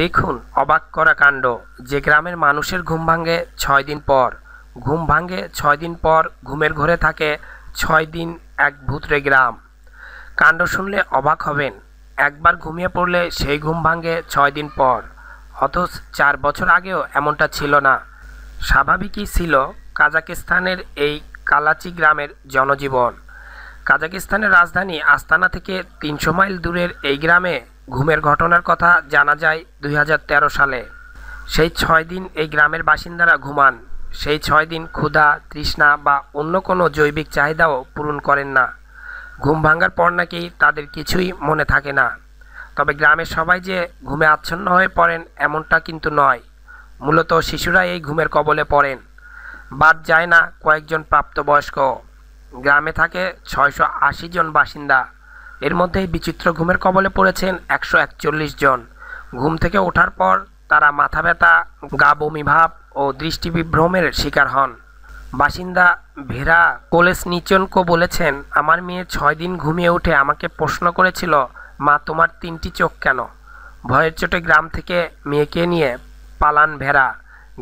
দেখুন অবাক করা কাণ্ড যে গ্রামের মানুষের ঘুম ভাঙে ছয় দিন পর ঘুম ভাঙে ছয় দিন পর ঘুমের ঘরে থাকে ছয় দিন এক ভূতরে গ্রাম কাণ্ড শুনলে অবাক হবেন একবার ঘুমিয়ে পড়লে সেই ঘুম ভাঙে ছয় দিন পর অথচ চার বছর আগেও এমনটা ছিল না স্বাভাবিকই ছিল কাজাকিস্তানের এই কালাচি গ্রামের জনজীবন কাজাকিস্তানের রাজধানী আস্তানা থেকে তিনশো মাইল দূরের এই গ্রামে ঘুমের ঘটনার কথা জানা যায় দুই সালে সেই ছয় দিন এই গ্রামের বাসিন্দারা ঘুমান সেই ছয় দিন ক্ষুধা তৃষ্ণা বা অন্য কোনো জৈবিক চাহিদাও পূরণ করেন না ঘুম ভাঙার পর নাকি তাদের কিছুই মনে থাকে না তবে গ্রামের সবাই যে ঘুমে আচ্ছন্ন হয়ে পড়েন এমনটা কিন্তু নয় মূলত শিশুরা এই ঘুমের কবলে পড়েন বাদ যায় না কয়েকজন প্রাপ্তবয়স্ক গ্রামে থাকে ছয়শো জন বাসিন্দা এর মধ্যেই বিচিত্র ঘুমের কবলে পড়েছেন একশো একচল্লিশ জন ঘুম থেকে ওঠার পর তারা মাথা ব্যথা গা বমি ভাব ও দৃষ্টি বিভ্রমের শিকার হন বাসিন্দা ভেরা কোলেস নিচনকো বলেছেন আমার মেয়ে ছয় দিন ঘুমিয়ে উঠে আমাকে প্রশ্ন করেছিল মা তোমার তিনটি চোখ কেন ভয়ের চোটে গ্রাম থেকে মেয়েকে নিয়ে পালান ভেড়া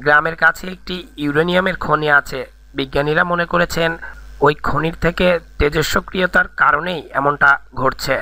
গ্রামের কাছে একটি ইউরেনিয়ামের খনি আছে বিজ্ঞানীরা মনে করেছেন ওই খনির থেকে তেজস্বক্রিয়তার কারণেই এমনটা ঘটছে